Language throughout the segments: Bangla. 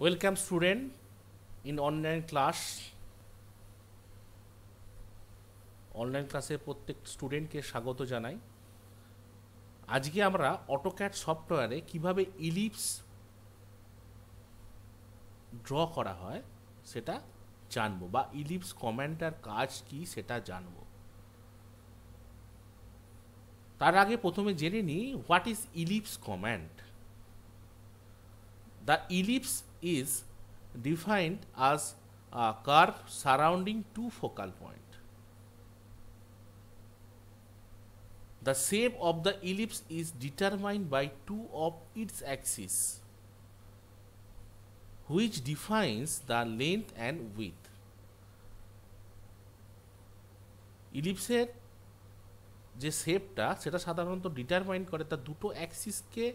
Welcome student in online class online ক্লাসে প্রত্যেক স্টুডেন্টকে স্বাগত জানাই আজকে আমরা অটোক্যাট সফটওয়্যারে কিভাবে ইলিপস ড্র করা হয় সেটা জানবো বা ইলিপস কমেন্টার কাজ কি সেটা জানবো তার আগে প্রথমে জেনে নিই what is ellipse command the ellipse is defined as a curve surrounding two focal point. The shape of the ellipse is determined by two of its axes which defines the length and width. ইলিপসের যে শেপটা সেটা সাধারণত ডিটারমাইন করে তার দুটো অ্যাক্সিসকে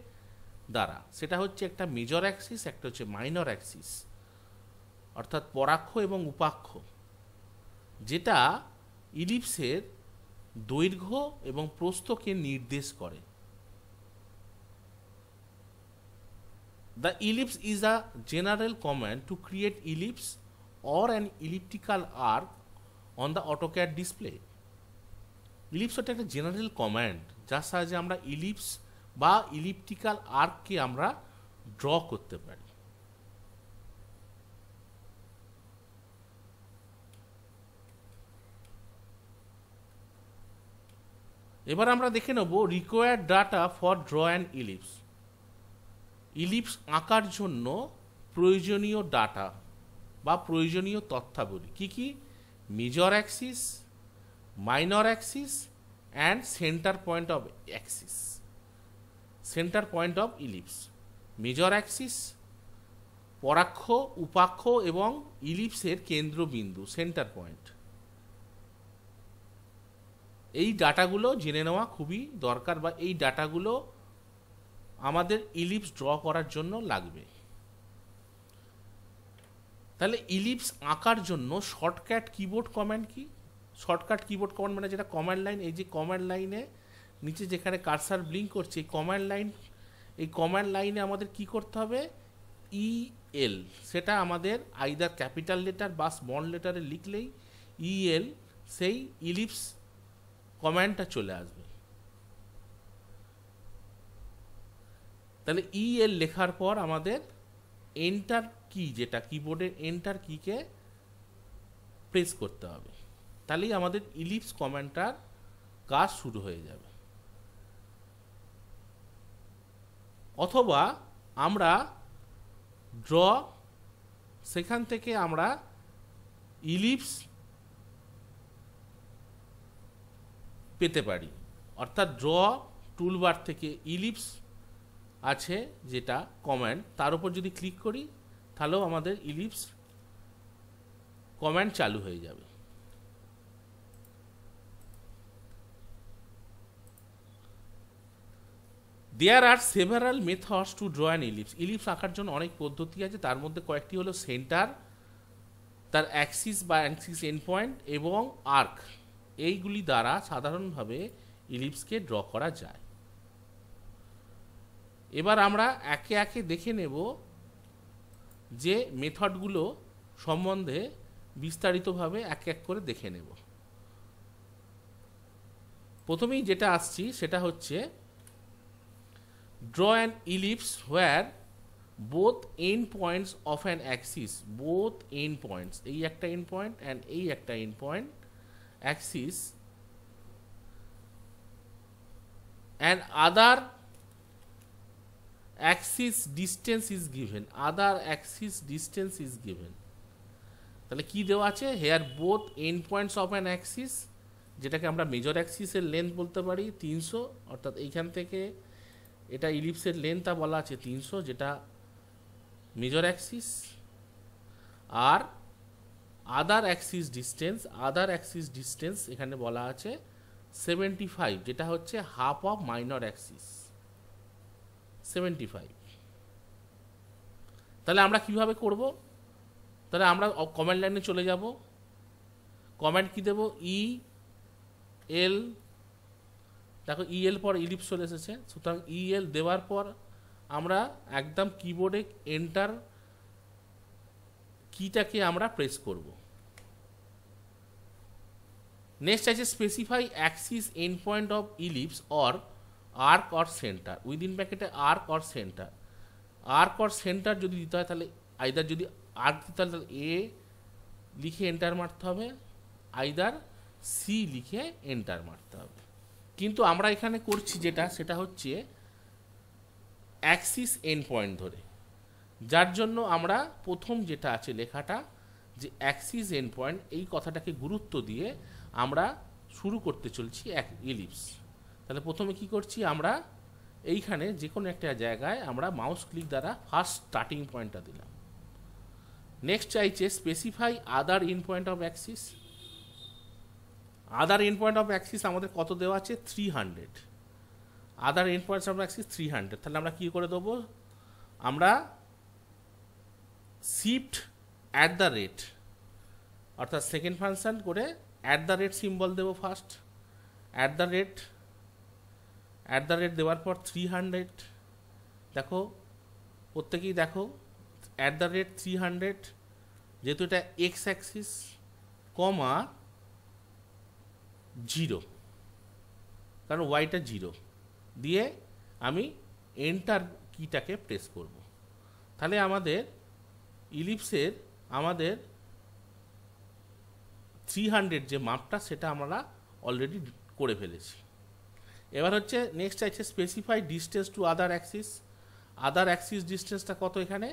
দ্বারা সেটা হচ্ছে একটা মেজর অ্যাক্সিস একটা হচ্ছে মাইনর অ্যাক্সিস অর্থাৎ পরাক্ষ এবং উপাক্ষ যেটা ইলিপসের দৈর্ঘ্য এবং প্রস্থকে নির্দেশ করে the ellipse is a general command to create ellipse or and elliptical arc on the AutoCAD display ellipse ওটা একটা জেনারেল কমান্ড যার সাহায্যে আমরা ইলিপস বা ইলিপটিক্যাল আর্ককে আমরা ড্র করতে পারি এবার আমরা দেখে নেব required data for draw and ellipse ellipse আঁকার জন্য প্রয়োজনীয় ডাটা বা প্রয়োজনীয় তথ্যাবলী কি কি major axis minor axis and centre point of axis centre point of ellipse major axis পরাক্ষ উপাক্ষ এবং ইলিপসের কেন্দ্রবিন্দু সেন্টার পয়েন্ট এই ডাটাগুলো জেনে নেওয়া খুবই দরকার বা এই ডাটাগুলো আমাদের ইলিপস ড্র করার জন্য লাগবে তাহলে ইলিপস আঁকার জন্য শর্টকাট কিবোর্ড কমান্ড কি শর্টকাট কিবোর্ড কমান্ড মানে যেটা কমান্ড লাইন এই যে কমান্ড লাইনে নিচে যেখানে কারসার ব্লিঙ্ক করছে এই কমান্ড লাইন এই কমান্ড লাইনে আমাদের কি করতে হবে ই e এল সেটা আমাদের আইদার ক্যাপিটাল লেটার বা স্মল লেটারে লিখলেই ই e এল সেই ইলিপস কমান্ডটা চলে আসবে তাহলে ই e এল লেখার পর আমাদের এন্টার কি যেটা কিবোর্ডের এন্টার কিকে প্রেস করতে হবে তাহলেই আমাদের ইলিপস কমান্ডটার কাজ শুরু হয়ে যাবে অথবা আমরা ড্র সেখান থেকে আমরা ইলিপস পেতে পারি অর্থাৎ ড্র টুলবার থেকে ইলিপস আছে যেটা কমেন্ট তার উপর যদি ক্লিক করি তাহলেও আমাদের ইলিপস কমেন্ট চালু হয়ে যাবে there are several methods to draw an ellipse ellipse আঁকার জন্য অনেক পদ্ধতি আছে তার মধ্যে কয়েকটি হলো সেন্টার তার অ্যাক্সিস বা অ্যাক্সিস এন্ড পয়েন্ট এবং আর্ক এইগুলি দ্বারা সাধারণভাবে ইলিপসকে ড্র করা যায় এবার আমরা একে একে দেখে নেব যে মেথডগুলো সম্বন্ধে বিস্তারিতভাবে এক এক করে দেখে নেব প্রথমেই যেটা আসছি সেটা হচ্ছে draw an ellipse where both end points of an axis both end points এই একটা end point and এই একটা end point axis and other axis distance is given other axis distance is given তাহলে কি দেওয়া আছে here both end points of an axis যেটাকে আমরা মেজর অ্যাক্সিসের লেন্থ বলতে পারি তিনশো অর্থাৎ এইখান থেকে এটা ইলিপসের লেন্থটা বলা আছে তিনশো যেটা মেজর অ্যাক্সিস আর other axis distance other axis distance এখানে বলা আছে সেভেন্টি ফাইভ যেটা হচ্ছে half of minor axis seventy five তাহলে আমরা কিভাবে করব তাহলে আমরা কমেন্ট লাইনে চলে যাব কমেন্ট কি দেব ই e, এল দেখো ইএল e পর ইলিপ চলে এসেছে সুতরাং ইএল e দেওয়ার পর আমরা একদম কিবোর্ডে এন্টার কিটাকে আমরা প্রেস করব নেক্সট আছে specify axis end point of ellipse or arc or centre within প্যাকেটে arc or centre arc or centre যদি দিতে হয় তাহলে আইদার যদি আর্ক দিতে হয় তাহলে এ লিখে এন্টার মারতে হবে আইদার সি লিখে এন্টার মারতে হবে কিন্তু আমরা এখানে করছি যেটা সেটা হচ্ছে অ্যাক্সিস এন পয়েন্ট ধরে যার জন্য আমরা প্রথম যেটা আছে লেখাটা যে অ্যাক্সিস এন পয়েন্ট এই কথাটাকে গুরুত্ব দিয়ে আমরা শুরু করতে চলছি এক ইলিপস তাহলে প্রথমে কি করছি আমরা এইখানে যে কোনো একটা জায়গায় আমরা মাউস ক্লিক দ্বারা ফার্স্ট স্টার্টিং পয়েন্টটা দিলাম নেক্সট চাইছে specify other end point of axis other end point of axis আমাদের কত দেওয়া আছে three hundred other end point of axis three hundred তাহলে আমরা কী করে দেবো আমরা শিফট অ্যাট দ্য রেট অর্থাৎ সেকেন্ড ফাংশান করে অ্যাট দ্য রেট সিম্বল দেবো first at the rate at the rate দেওয়ার পর থ্রি হান্ড্রেড দেখো প্রত্যেকেই দেখো at the rate three hundred যেহেতু এটা এক্স অ্যাক্সিস কমা জিরো কারণ ওয়াইটা জিরো দিয়ে আমি এন্টার কিটাকে প্রেস করব তাহলে আমাদের ইলিপসের আমাদের থ্রি হান্ড্রেড যে মাপটা সেটা আমরা অলরেডি করে ফেলেছি এবার হচ্ছে নেক্সট আছে specify distance to other axis other axis ডিস্টেন্সটা কত এখানে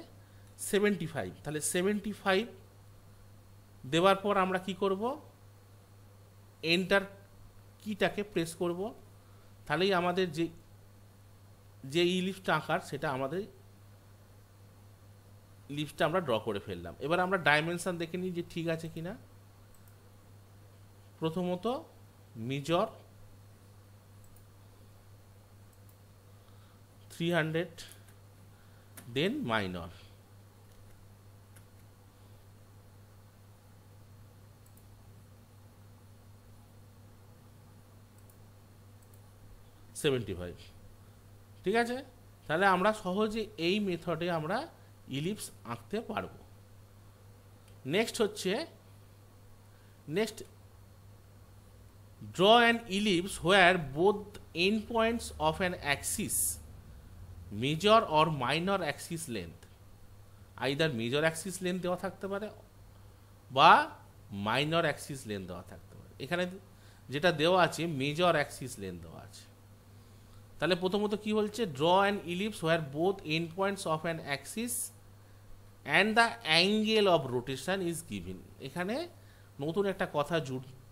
সেভেন্টি ফাইভ তাহলে সেভেন্টি ফাইভ দেওয়ার পর আমরা কি করব এন্টার কিটাকে প্রেস করব তাহলেই আমাদের যে যে ই লিফটটা আঁকার সেটা আমাদের লিফটটা আমরা ড্র করে ফেললাম এবার আমরা ডাইমেনশান দেখে নিই যে ঠিক আছে কি না প্রথমত major three hundred then minor seventy five ঠিক আছে তাহলে আমরা সহজে এই মেথডে আমরা ইলিপস আঁকতে পারব নেক্সট হচ্ছে next draw and ellipse where both end points of an axis major or minor axis length either major axis length দেওয়া থাকতে পারে বা মাইনর অ্যাক্সিস লেন্থ দেওয়া থাকতে পারে এখানে যেটা দেওয়া আছে মেজর অ্যাক্সিস লেন্থ দেওয়া আছে তাহলে প্রথমত কি বলছে draw and ellipse where both end points of an axis and the angle of rotation is given এখানে নতুন একটা কথা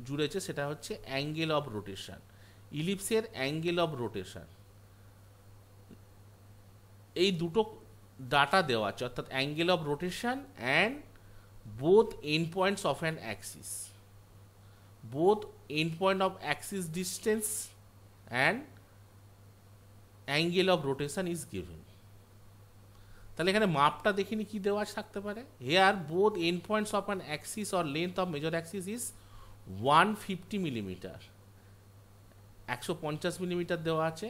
জুড়েছে সেটা হচ্ছে অ্যাঙ্গেল অফ রোটেশন ইলিপসের অ্যাঙ্গেল অফ রোটেশন এই দুটো ডাটা দেওয়া আছে অর্থাৎ angle of rotation and both end points of an axis both end point of axis distance and angle of rotation is given তাহলে এখানে মাপটা দেখিনি কি দেওয়া থাকতে পারে here both end points of an axis or length of major axis is one fifty millimetre একশো পঞ্চাশ মিলিমিটার দেওয়া আছে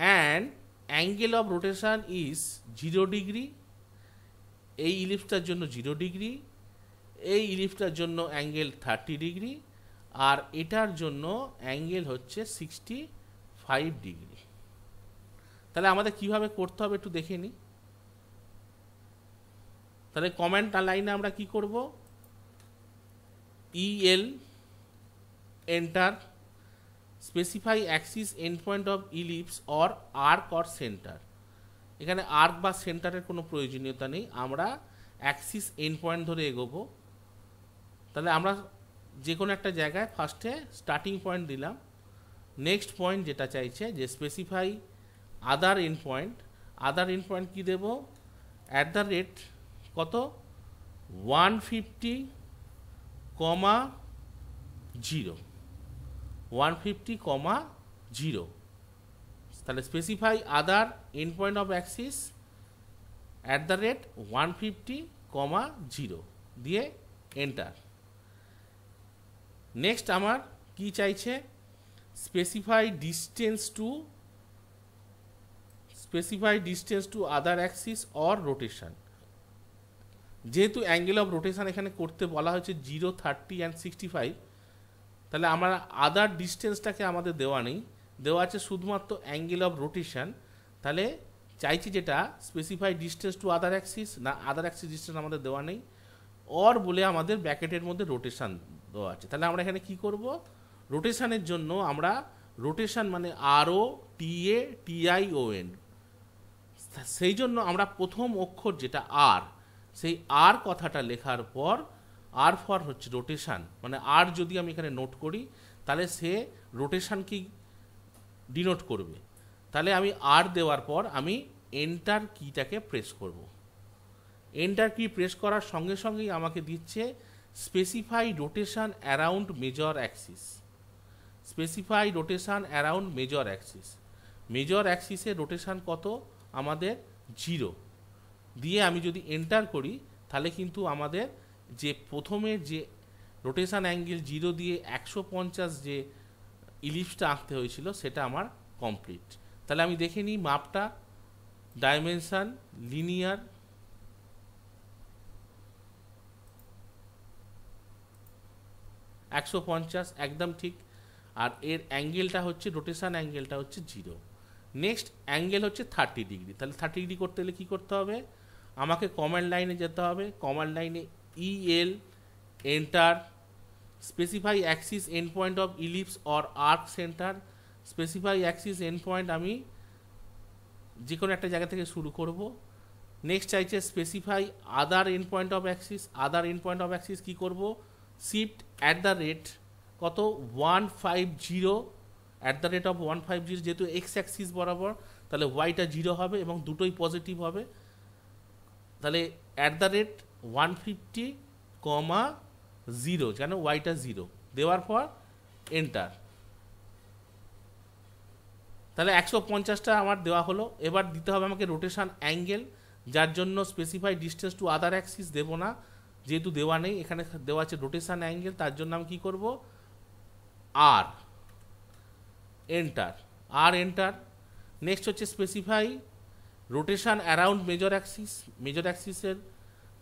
and angle of rotation is zero degree এই ইলিপসটার জন্য জিরো ডিগ্রি এই ইলিপসটার জন্য অ্যাঙ্গেল থার্টি ডিগ্রি আর এটার জন্য অ্যাঙ্গেল হচ্ছে সিক্সটি ফাইভ ডিগ্রি তাহলে আমাদের কিভাবে করতে হবে একটু দেখে নিই তাহলে কমেন্ট লাইনে আমরা কি করব EL enter specify axis end point of ellipse or arc or centre এখানে আর্ক বা সেন্টারের কোনো প্রয়োজনীয়তা নেই আমরা অ্যাক্সিস এন্ড পয়েন্ট ধরে এগোবো তাহলে আমরা যে কোনো একটা জায়গায় ফার্স্টে স্টার্টিং পয়েন্ট দিলাম নেক্সট পয়েন্ট যেটা চাইছে যে specify other end point other end point কী দেবো অ্যাট দ্য রেট কত one fifty comma zero one fifty comma zero তাহলে specify other end point of axis at the rate one fifty comma zero দিয়ে এন্টার নেক্সট আমার কি চাইছে specify distance to specify distance to other axis or rotation যেহেতু অ্যাঙ্গেল অফ রোটেশান এখানে করতে বলা হয়েছে zero thirty and sixty five তাহলে আমার আদার ডিস্টেন্সটাকে আমাদের দেওয়া নেই দেওয়া আছে শুধুমাত্র অ্যাঙ্গেল অফ রোটেশান তাহলে চাইছি যেটা specify distance to other axis না আদার অ্যাক্সিস ডিস্টেন্স আমাদের দেওয়া নেই অর বলে আমাদের ব্যাকেটের মধ্যে রোটেশান দেওয়া আছে তাহলে আমরা এখানে কি করবো রোটেশানের জন্য আমরা রোটেশান মানে আরও টিএ এন সেই জন্য আমরা প্রথম অক্ষর যেটা আর সেই আর কথাটা লেখার পর আর ফর হচ্ছে রোটেশান মানে আর যদি আমি এখানে নোট করি তাহলে সে রোটেশান কি ডিনোট করবে তাহলে আমি আর দেওয়ার পর আমি এন্টার কিটাকে প্রেস করব। এন্টার কি প্রেস করার সঙ্গে সঙ্গেই আমাকে দিচ্ছে specify rotation around major axis specify rotation around major axis major অ্যাক্সিসে রোটেশান কত আমাদের জিরো দিয়ে আমি যদি এন্টার করি তাহলে কিন্তু আমাদের যে প্রথমে যে রোটেশান অ্যাঙ্গেল জিরো দিয়ে একশো পঞ্চাশ যে ইলিপসটা আঁকতে হয়েছিল সেটা আমার কমপ্লিট তাহলে আমি দেখে নিই মাপটা ডাইমেনশান লিনিয়ার একশো পঞ্চাশ একদম ঠিক আর এর অ্যাঙ্গেলটা হচ্ছে রোটেশান অ্যাঙ্গেলটা হচ্ছে জিরো নেক্সট অ্যাঙ্গেল হচ্ছে থার্টি ডিগ্রি তাহলে থার্টি ডিগ্রি করতে হলে কী করতে হবে আমাকে কমান্ড লাইনে যেতে হবে কমান্ড লাইনে EL enter specify axis end point of ellipse or arc centre specify axis end point আমি যে কোনো একটা জায়গা থেকে শুরু করব নেক্সট চাইছে specify other end point of axis other end point of axis কী করব শিফট অ্যাট দ্য রেট কত one five zero at the rate of one five zero যেহেতু এক্স অ্যাক্সিস বরাবর তাহলে ওয়াইটা জিরো হবে এবং দুটোই পজিটিভ হবে তাহলে at the rate one fifty comma zero যেন ওয়াইটা জিরো দেওয়ার পর এন্টার তাহলে একশো পঞ্চাশটা আমার দেওয়া হলো এবার দিতে হবে আমাকে রোটেশান অ্যাঙ্গেল যার জন্য specify distance to other axis দেবো না যেহেতু দেওয়া নেই এখানে দেওয়া আছে রোটেশান অ্যাঙ্গেল তার জন্য আমি কী করবো R enter R enter next হচ্ছে specify rotation around major axis major অ্যাক্সিসের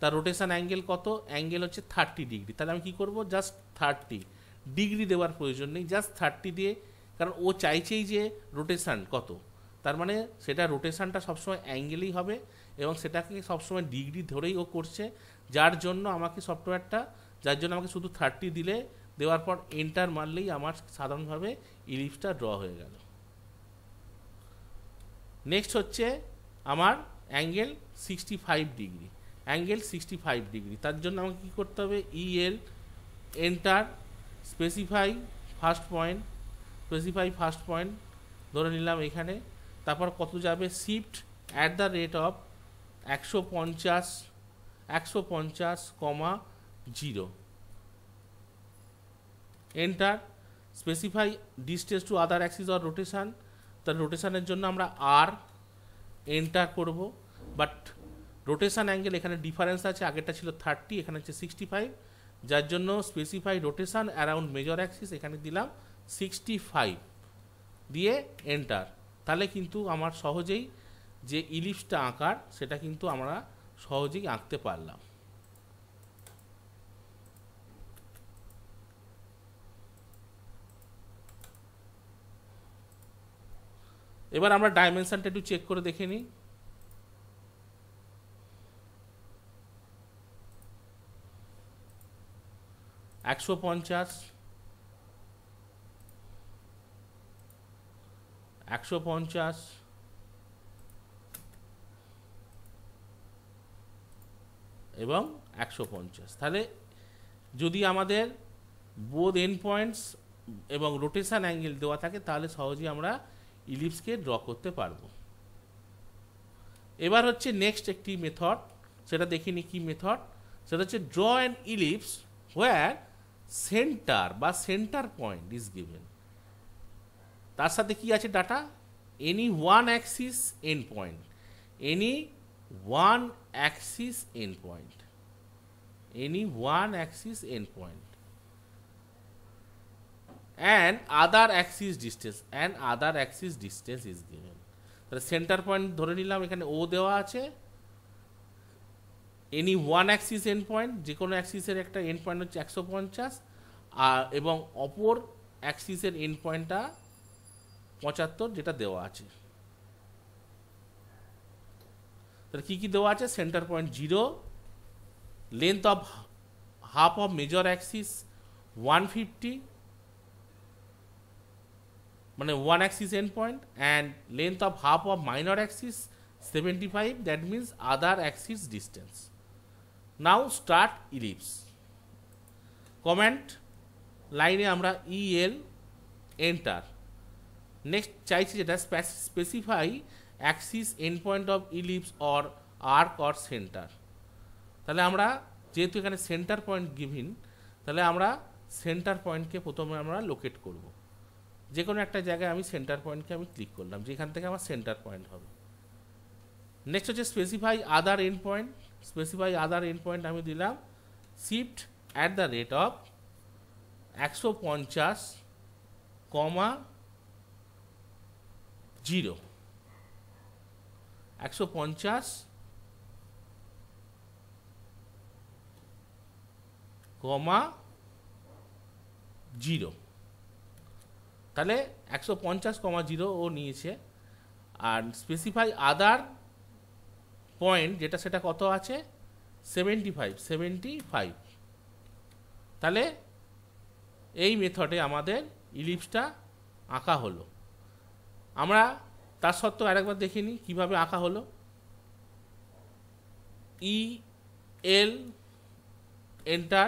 তার রোটেশান অ্যাঙ্গেল কত অ্যাঙ্গেল হচ্ছে থার্টি ডিগ্রি তাহলে আমি কী করবো জাস্ট থার্টি ডিগ্রি দেওয়ার প্রয়োজন নেই জাস্ট থার্টি দিয়ে কারণ ও চাইছেই যে রোটেশান কত তার মানে সেটা রোটেশানটা সবসময় অ্যাঙ্গেলেই হবে এবং সেটাকে সবসময় ডিগ্রি ধরেই ও করছে যার জন্য আমাকে সফটওয়্যারটা যার জন্য আমাকে শুধু থার্টি দিলে দেওয়ার পর এন্টার মারলেই আমার সাধারণভাবে ইলিপসটা ড্র হয়ে গেল নেক্সট হচ্ছে আমার angle sixty five degree angle sixty five degree তার জন্য আমাকে কী করতে হবে EL enter specify first point specify first point ধরে নিলাম এখানে তারপর কত যাবে shift at the rate of একশো পঞ্চাশ একশো পঞ্চাশ comma zero enter specify distance to other axis or rotation তার রোটেশানের জন্য আমরা আর এন্টার করব বাট রোটেশান অ্যাঙ্গেল এখানে ডিফারেন্স আছে আগেরটা ছিল থার্টি এখানে হচ্ছে সিক্সটি ফাইভ যার জন্য specify rotation around major axis এখানে দিলাম সিক্সটি ফাইভ দিয়ে এন্টার তাহলে কিন্তু আমার সহজেই যে ইলিপসটা আঁকার সেটা কিন্তু আমরা সহজেই আঁকতে পারলাম এবার আমরা ডাইমেনশানটা একটু চেক করে দেখে নিই একশো পঞ্চাশ একশো পঞ্চাশ এবং একশো পঞ্চাশ তাহলে যদি আমাদের বোধ এন পয়েন্টস এবং রোটেশান অ্যাঙ্গেল দেওয়া থাকে তাহলে সহজেই আমরা ইলিপসকে ড্র করতে পারবো এবার হচ্ছে নেক্সট একটি মেথড সেটা দেখিনি কি মেথড সেটা হচ্ছে draw and ellipse where centre বা সেন্টার পয়েন্ট ইজ গিভেন তার সাথে কি আছে data any one axis end point any one axis end point any one axis end point and other axis distance and other axis distance is given তাহলে সেন্টার পয়েন্ট ধরে নিলাম এখানে ও দেওয়া আছে any one axis end point যে কোনো অ্যাক্সিসের একটা এন পয়েন্ট হচ্ছে একশো পঞ্চাশ আর এবং অপর অ্যাক্সিসের এন পয়েন্টটা পঁচাত্তর যেটা দেওয়া আছে তাহলে কী কী দেওয়া আছে centre point zero length of half of major axis one fifty মানে one axis end point and length of half of minor axis seventy five that means other axis distance now start ellipse command লাইনে আমরা ইএল এন্টার নেক্সট চাইছি যেটা specify axis end point of ellipse or arc or centre তাহলে আমরা যেহেতু এখানে সেন্টার পয়েন্ট গিভিন তাহলে আমরা সেন্টার পয়েন্টকে প্রথমে আমরা লোকেট করবো যে কোনো একটা জায়গায় আমি সেন্টার পয়েন্টকে আমি ক্লিক করলাম যেখান থেকে আমার সেন্টার পয়েন্ট হবে নেক্সট হচ্ছে specify other end point specify other end point আমি দিলাম shift at the rate of একশো পঞ্চাশ কমা জিরো একশো পঞ্চাশ কমা জিরো তাহলে একশো পঞ্চাশ কমা জিরো ও নিয়েছে আর স্পেসিফাই আদার পয়েন্ট যেটা সেটা কত আছে সেভেন্টি ফাইভ সেভেন্টি ফাইভ তাহলে এই মেথডে আমাদের ইলিপসটা আঁকা হলো আমরা তার সত্ত্বেও আরেকবার দেখে নিই কীভাবে আঁকা হলো E L enter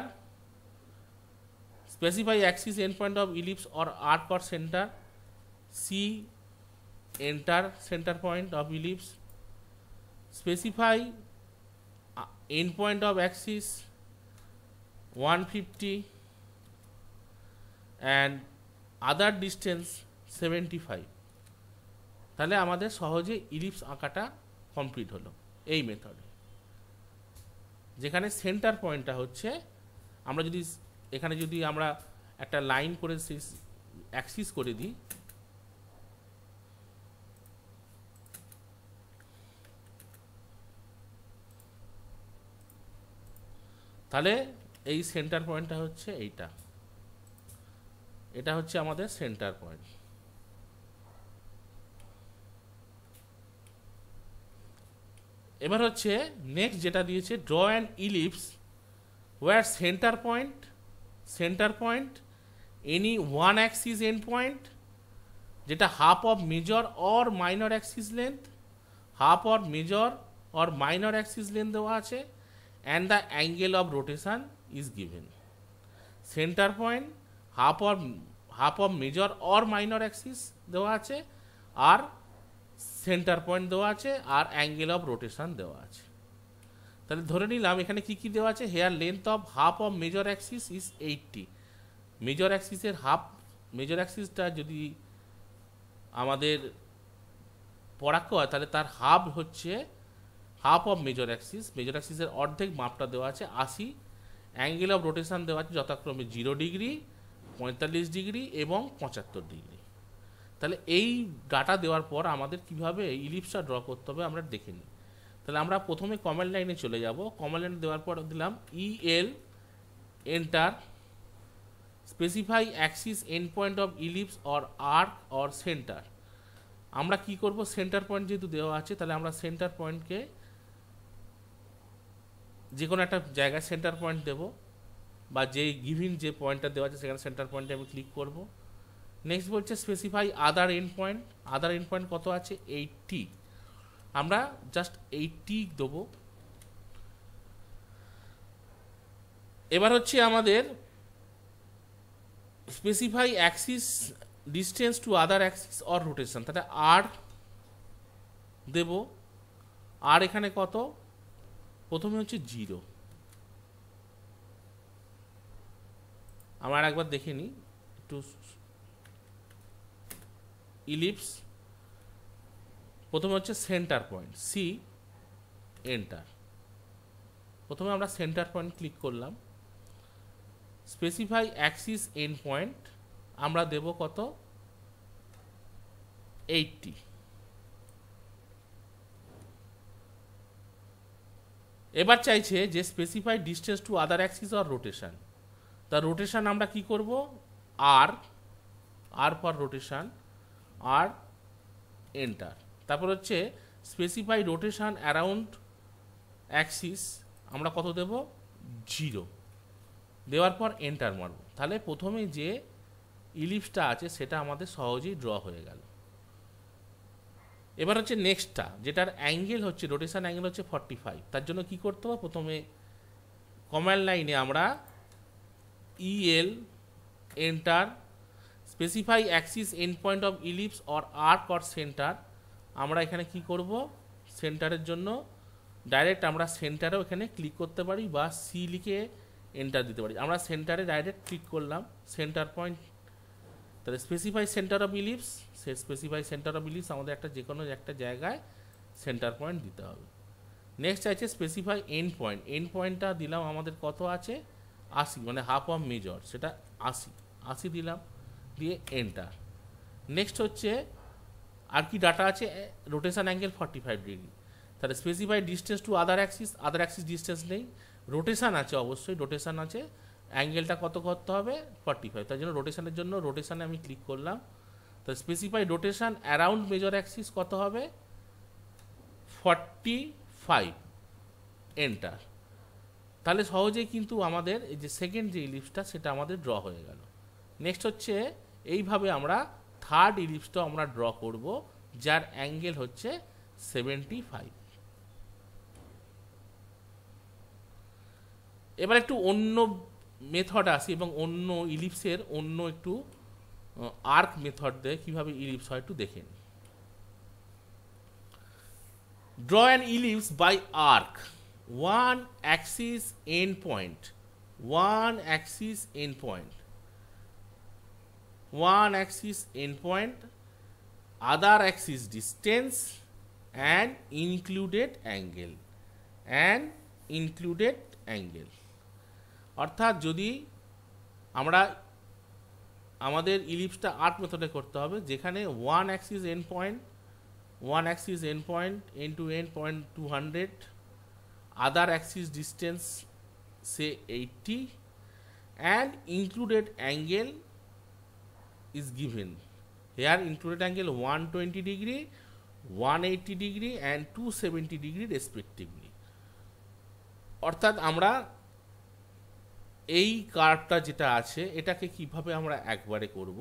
specify axis endpoint of ellipse or arc or center c enter center point of ellipse specify endpoint of axis 150 and other distance 75 তাহলে আমাদের সহজে ইলিপস আঁকাটা কমপ্লিট হলো এই মেথডে যেখানে সেন্টার পয়েন্টটা হচ্ছে আমরা যদি এখানে যদি আমরা একটা লাইন করে অ্যাক্সিস করে দিই তাহলে এই সেন্টার পয়েন্টটা হচ্ছে এইটা এটা হচ্ছে আমাদের সেন্টার পয়েন্ট এবার হচ্ছে নেক্সট যেটা দিয়েছে draw and ellipse where centre point centre point any one axis end point যেটা half of major or minor axis length half of major or minor axis length দেওয়া আছে and the angle of rotation is given centre point half of half of major or minor axis দেওয়া আছে আর সেন্টার পয়েন্ট দেওয়া আছে আর অ্যাঙ্গেল অফ রোটেশান দেওয়া আছে তাহলে ধরে নিলাম এখানে কি কি দেওয়া আছে here length of half of major axis is eighty major অ্যাক্সিসের হাফ মেজর অ্যাক্সিসটা যদি আমাদের পরাক্য হয় তাহলে তার হাফ হচ্ছে half of major axis major অ্যাক্সিসের অর্ধেক মাপটা দেওয়া আছে আশি অ্যাঙ্গেল অফ রোটেশান দেওয়া আছে যথাক্রমে জিরো ডিগ্রি পঁয়তাল্লিশ ডিগ্রি এবং পঁচাত্তর ডিগ্রি তাহলে এই ডাটা দেওয়ার পর আমাদের কিভাবে ইলিপসটা ড্র করতে হবে আমরা দেখে নিই তাহলে আমরা প্রথমে কমান্ড লাইনে চলে যাব কমান্ড ইন দেওয়ার পর দিলাম E L enter specify axis end point of ellipse or arc or centre আমরা কি করব সেন্টার পয়েন্ট যেহেতু দেওয়া আছে তাহলে আমরা সেন্টার পয়েন্ট কে যে কোনো একটা জায়গা সেন্টার পয়েন্ট দেব বা যেই গিভেন যে পয়েন্টটা দেওয়া আছে সেখানে সেন্টার পয়েন্টে আমি ক্লিক করব নেক্সট বলছে specify other end point other end point কত আছে 80 আমরা জাস্ট এইটি দেবো এবার হচ্ছে আমাদের specify axis distance to other axis or rotation তাহলে আর দেব আর এখানে কত প্রথমে হচ্ছে জিরো আমরা একবার দেখে নিই একটু ইলিপস প্রথমে হচ্ছে সেন্টার পয়েন্ট সি এন্টার প্রথমে আমরা সেন্টার পয়েন্ট ক্লিক করলাম স্পেসিফাই অ্যাক্সিস এন পয়েন্ট আমরা দেব কত এইটটি এবার চাইছে যে specify distance to other axis or rotation তা রোটেশান আমরা কি করব R R for rotation R enter তারপর হচ্ছে স্পেসিফাই রোটেশান অ্যারাউন্ড অ্যাক্সিস আমরা কত দেব জিরো দেওয়ার পর এন্টার মারব তাহলে প্রথমে যে ইলিপসটা আছে সেটা আমাদের সহজেই ড্র হয়ে গেল এবার হচ্ছে নেক্সটটা যেটার অ্যাঙ্গেল হচ্ছে রোটেশান অ্যাঙ্গেল হচ্ছে ফর্টি ফাইভ তার জন্য কী করতে হবে প্রথমে কমান্ড লাইনে আমরা EL enter specify axis end point of ellipse or arc or centre আমরা এখানে কি করব সেন্টারের জন্য ডাইরেক্ট আমরা সেন্টারেও এখানে ক্লিক করতে পারি বা সি লিখে এন্টার দিতে পারি আমরা সেন্টারে ডাইরেক্ট ক্লিক করলাম সেন্টার পয়েন্ট তাহলে স্পেসিফাই সেন্টার অফ ইলিপস সে স্পেসিফাই সেন্টার অফ ইলিপস আমাদের একটা যে কোনো একটা জায়গায় সেন্টার পয়েন্ট দিতে হবে নেক্সট আছে স্পেসিফাই এন্ড পয়েন্ট এন্ড পয়েন্টটা দিলাম আমাদের কত আছে আশি মানে হাফ অফ মেজর সেটা আশি আশি দিলাম দিয়ে এন্টার নেক্সট হচ্ছে আর কি ডাটা আছে rotation angle forty five degree তাহলে specify distance to other axis other axis distance নেই রোটেশান আছে অবশ্যই রোটেশান আছে অ্যাঙ্গেলটা কত করতে হবে ফর্টি ফাইভ তার জন্য রোটেশানের জন্য রোটেশানে আমি ক্লিক করলাম তা specify rotation around major axis কত হবে ফর্টি ফাইভ এন্টার তাহলে সহজেই কিন্তু আমাদের এই যে সেকেন্ড যে ইলিপসটা সেটা আমাদের ড্র হয়ে গেল নেক্সট হচ্ছে এইভাবে আমরা থার্ড ইলিপসটা আমরা ড্র করব যার অ্যাঙ্গেল হচ্ছে সেভেন্টি ফাইভ এবার একটু অন্য মেথড আসি এবং অন্য ইলিপসের অন্য একটু আর্ক মেথড দেয় কীভাবে ইলিপস হয় একটু দেখেন draw and ellipse by arc one axis end point one axis end point one axis endpoint, other axis distance and included angle and included angle অর্থাৎ যদি আমরা আমাদের ইলিপসটা আর্ট মেথডে করতে হবে যেখানে one axis end point one axis end point end to end point two hundred other axis distance say eighty and included angle is given. Here included angle 120 degree, 180 degree and 270 degree respectively. অর্থাৎ আমরা এই কার্ভটা যেটা আছে এটাকে কিভাবে আমরা একবারে করব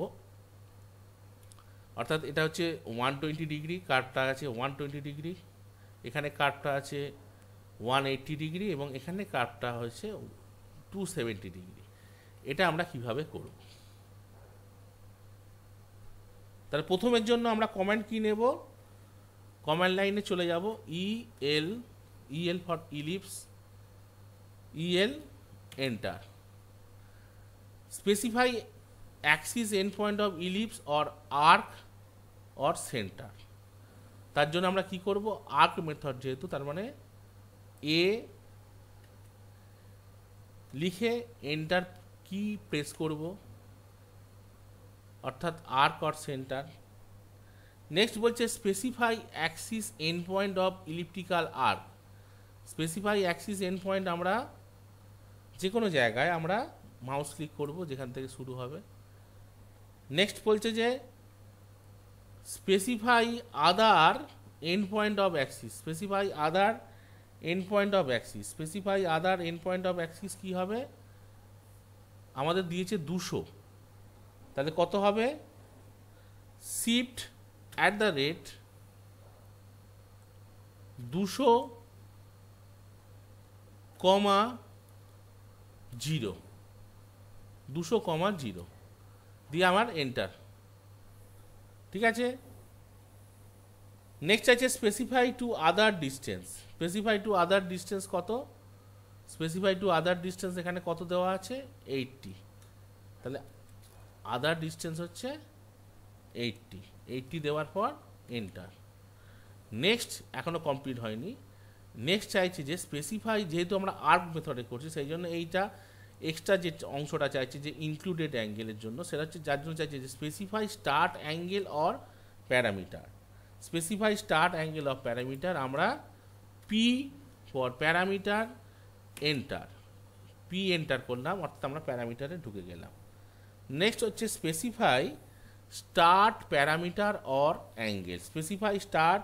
অর্থাৎ এটা হচ্ছে ওয়ান টোয়েন্টি ডিগ্রি কার্ভটা আছে ওয়ান টোয়েন্টি ডিগ্রি এখানে কার্ভটা আছে ওয়ান এইট্টি ডিগ্রি এবং এখানে কার্ভটা হয়েছে টু সেভেন্টি ডিগ্রি এটা আমরা কিভাবে করব তাহলে প্রথমের জন্য আমরা কমান্ড কি নেব কমান্ড লাইনে চলে যাব E L EL for ellipse EL enter specify axis end point of ellipse or arc or centre তার জন্য আমরা কি করব আর্ক মেথড যেহেতু তার মানে এ লিখে এন্টার কি প্রেস করব অর্থাৎ আর্ক কর সেন্টার নেক্সট বলছে specify axis end point of elliptical arc specify axis end point আমরা যে কোনো জায়গায় আমরা মাউস ক্লিক করব যেখান থেকে শুরু হবে নেক্সট বলছে যে specify other end point of axis specify other end point of axis specify other end point of axis কী হবে আমাদের দিয়েছে দুশো তাহলে কত হবে শিফট অ্যাট দ্য রেট দুশো কমা জিরো দুশো কমা জিরো দিয়ে আমার এন্টার ঠিক আছে নেক্সট আছে specify to other distance specify to other distance কত স্পেসিফাই টু আদার ডিস্টেন্স এখানে কত দেওয়া আছে এইটটি তাহলে আদার ডিস্টেন্স হচ্ছে এইটটি এইটটি দেওয়ার পর এন্টার নেক্সট এখনও কমপ্লিট হয়নি নেক্সট চাইছি যে স্পেসিফাই যেহেতু আমরা আর্ক মেথডে করছি সেই জন্য এইটা এক্সট্রা যে অংশটা চাইছি যে ইনক্লুডেড অ্যাঙ্গেলের জন্য সেটা হচ্ছে যার জন্য চাইছি যে specify start angle or parameter specify start angle of parameter আমরা P for parameter enter P enter করলাম অর্থাৎ আমরা প্যারামিটারে ঢুকে গেলাম নেক্সট হচ্ছে specify start parameter or angle specify start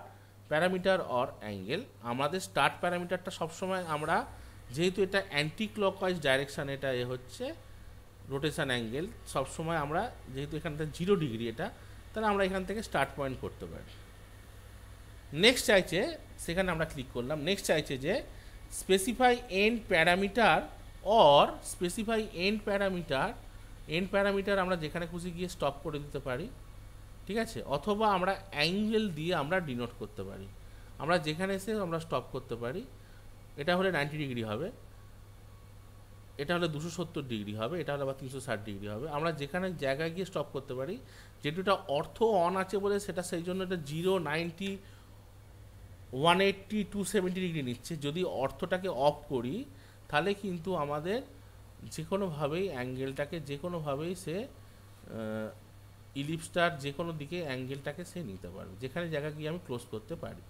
parameter or angle আমাদের স্টার্ট প্যারামিটারটা সবসময় আমরা যেহেতু এটা অ্যান্টি ক্লকওয়াইজ ডাইরেকশান এটা এ হচ্ছে রোটেশান অ্যাঙ্গেল সবসময় আমরা যেহেতু এখানটা জিরো ডিগ্রি এটা তাহলে আমরা এখান থেকে স্টার্ট পয়েন্ট করতে পারি নেক্সট চাইছে সেখানে আমরা ক্লিক করলাম নেক্সট চাইছে যে specify end parameter or specify end parameter end parameter আমরা যেখানে খুশি গিয়ে স্টপ করে দিতে পারি ঠিক আছে অথবা আমরা অ্যাঙ্গেল দিয়ে আমরা ডিনোট করতে পারি আমরা যেখানে এসে আমরা স্টপ করতে পারি এটা হলে নাইনটি ডিগ্রি হবে এটা হলে দুশো সত্তর ডিগ্রি হবে এটা হলে আবার তিনশো ষাট ডিগ্রি হবে আমরা যেখানে জায়গায় গিয়ে স্টপ করতে পারি যেটুটা অর্থ অন আছে বলে সেটা সেই জন্য এটা zero ninety one eighty two seventy degree নিচ্ছে যদি অর্থটাকে অফ করি তাহলে কিন্তু আমাদের যে কোনোভাবেই অ্যাঙ্গেলটাকে যে কোনোভাবেই সে ইলিপসটার যে কোনো দিকে অ্যাঙ্গেলটাকে সে নিতে পারবে যেখানে জায়গা গিয়ে আমি ক্লোজ করতে পারি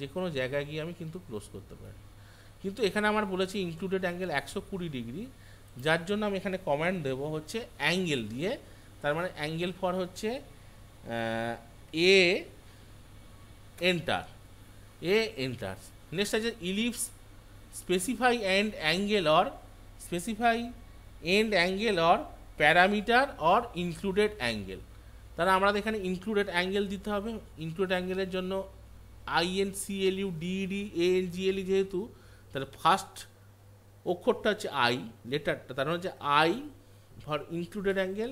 যে কোনো জায়গায় গিয়ে আমি কিন্তু ক্লোজ করতে পারি কিন্তু এখানে আমার বলেছি ইনক্লুডেড অ্যাঙ্গেল একশো কুড়ি ডিগ্রি যার জন্য আমি এখানে কমান্ড দেব হচ্ছে অ্যাঙ্গেল দিয়ে তার মানে অ্যাঙ্গেল ফর হচ্ছে A enter A enter next আছে ellipse specify and angle or specify end angle or parameter or included angle তাহলে আমাদের এখানে ইনক্লুডেড অ্যাঙ্গেল দিতে হবে ইনক্লুডেড অ্যাঙ্গেলের জন্য আইএন সিএলইউ ডিইডি এএন জিএলই যেহেতু তাহলে ফার্স্ট অক্ষরটা হচ্ছে আই লেটারটা তার মানে হচ্ছে I for included angle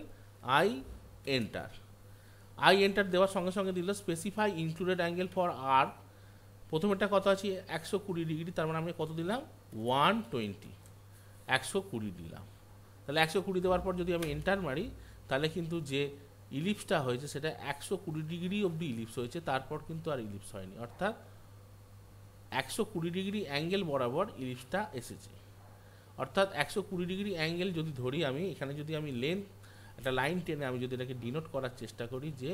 I enter I enter দেওয়ার সঙ্গে সঙ্গে দিল specify included angle for arc প্রথমেরটা কত আছে একশো কুড়ি ডিগ্রি তার মানে আমি কত দিলাম ওয়ান টোয়েন্টি একশো কুড়ি দিলাম তাহলে একশো কুড়ি দেওয়ার পর যদি আমি এন্টার মারি তাহলে কিন্তু যে ইলিপসটা হয়েছে সেটা একশো কুড়ি ডিগ্রি অবধি ইলিপস হয়েছে তারপর কিন্তু আর ইলিপস হয়নি অর্থাৎ একশো কুড়ি ডিগ্রি অ্যাঙ্গেল বরাবর ইলিপসটা এসেছে অর্থাৎ একশো কুড়ি ডিগ্রি অ্যাঙ্গেল যদি ধরি আমি এখানে যদি আমি লেন্থ একটা লাইন টেনে আমি যদি এটাকে ডিনোট করার চেষ্টা করি যে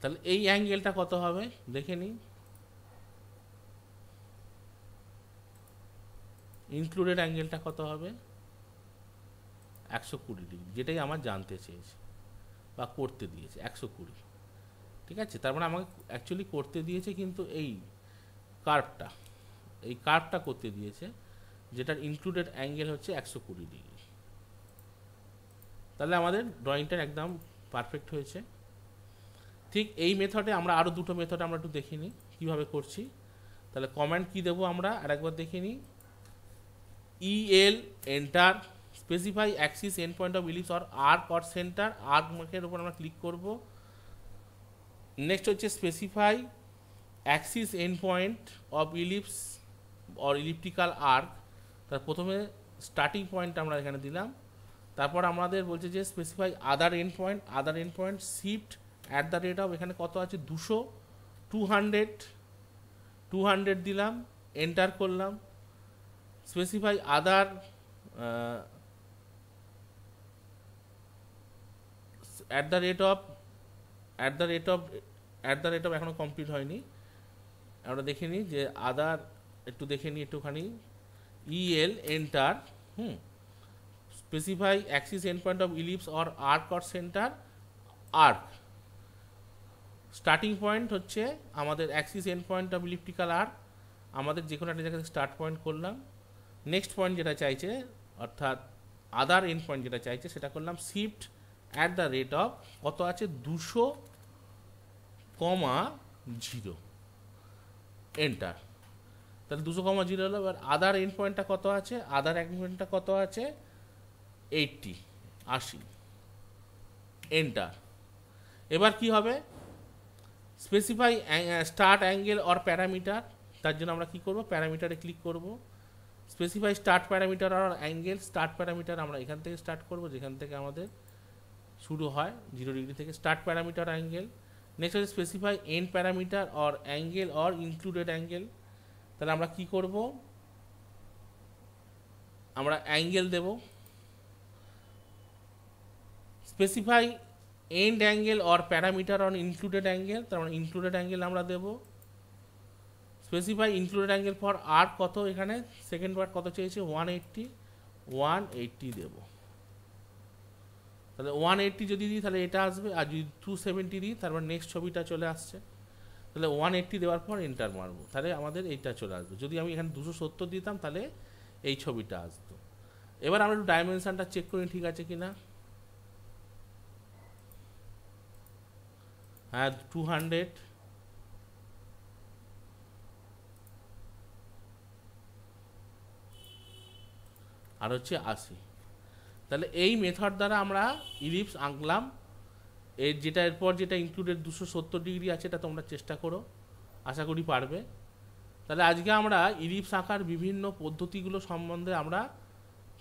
তাহলে এই অ্যাঙ্গেলটা কত হবে দেখে নিই ইনক্লুডেড অ্যাঙ্গেলটা কত হবে একশো কুড়ি ডিগ্রি যেটাই আমার জানতে চেয়েছে বা করতে দিয়েছে একশো কুড়ি ঠিক আছে তার মানে আমাকে অ্যাকচুয়ালি করতে দিয়েছে কিন্তু এই কার্ভটা এই কার্ভটা করতে দিয়েছে যেটার ইনক্লুডেড অ্যাঙ্গেল হচ্ছে একশো কুড়ি ডিগ্রি তাহলে আমাদের ড্রয়িংটা একদম পারফেক্ট হয়েছে ঠিক এই মেথডে আমরা আরও দুটো মেথড আমরা একটু দেখে নিই কীভাবে করছি তাহলে কমেন্ট কি দেবো আমরা আর একবার দেখে নিই EL enter specify axis end point of ellipse or arc or centre আর মার্কের উপর আমরা ক্লিক করব নেক্সট হচ্ছে specify axis end point of ellipse or elliptical arc তার প্রথমে স্টার্টিং পয়েন্ট আমরা এখানে দিলাম তারপর আমাদের বলছে যে specify other end point other end point shift at the rate of এখানে কত আছে দুশো টু হান্ড্রেড টু হান্ড্রেড দিলাম এন্টার করলাম specify other at the rate of at the rate of at the rate of এখনও কমপ্লিট হয়নি আমরা দেখে নিই যে আদার একটু দেখে নিই একটুখানি EL e enter hmm specify axis end point of ellipse or arc or centre arc starting point হচ্ছে আমাদের axis end point of elliptical আর আমাদের যে কোনো একটা জায়গা স্টার্ট পয়েন্ট করলাম নেক্সট পয়েন্ট যেটা চাইছে অর্থাৎ আদার এন্ড পয়েন্ট যেটা চাইছে সেটা করলাম shift at the rate of কত আছে দুশো কমা জিরো এন্টার তাহলে দুশো কমা জিরো হলো এবার আদার এন্ড পয়েন্টটা কত আছে আদার এন্ড পয়েন্টটা কত আছে এইটটি আশি এন্টার এবার কি হবে specify start angle or parameter তার জন্য আমরা কি করব প্যারামিটারে ক্লিক করব specify start parameter or angle start parameter আমরা এখান থেকে স্টার্ট করব যেখান থেকে আমাদের শুরু হয় জিরো ডিগ্রি থেকে স্টার্ট প্যারামিটার অ্যাঙ্গেল নেক্সট হচ্ছে specify end parameter or angle or included angle তাহলে আমরা কি করব আমরা অ্যাঙ্গেল দেব specify end angle or parameter on included angle তার মানে ইনক্লুডেড অ্যাঙ্গেল আমরা দেবো specify included angle for arc কত এখানে সেকেন্ড পার্ট কত চেয়েছে ওয়ান এইট্টি ওয়ান এইট্টি দেব তাহলে ওয়ান এইট্টি যদি দিই তাহলে এটা আসবে আর যদি টু সেভেন্টি দিই তারপর নেক্সট মানে ছবিটা চলে আসছে তাহলে ওয়ান এইট্টি দেওয়ার পর এন্টার মারবো তাহলে আমাদের এইটা চলে আসবে যদি আমি এখানে দুশো সত্তর দিতাম তাহলে এই ছবিটা আসতো এবার আমরা একটু ডাইমেনশানটা চেক করি ঠিক আছে কি না আর টু হান্ড্রেড আর হচ্ছে আশি তাহলে এই মেথড দ্বারা আমরা ইলিপস আঁকলাম এর যেটা এরপর যেটা ইনক্লুডেড দুশো সত্তর ডিগ্রি আছে এটা তোমরা চেষ্টা করো আশা করি পারবে তাহলে আজকে আমরা ইলিপস আঁকার বিভিন্ন পদ্ধতিগুলো সম্বন্ধে আমরা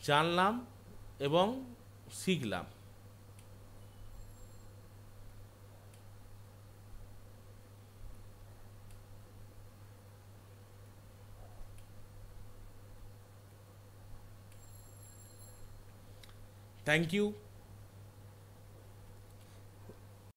জানলাম এবং শিখলাম Thank you.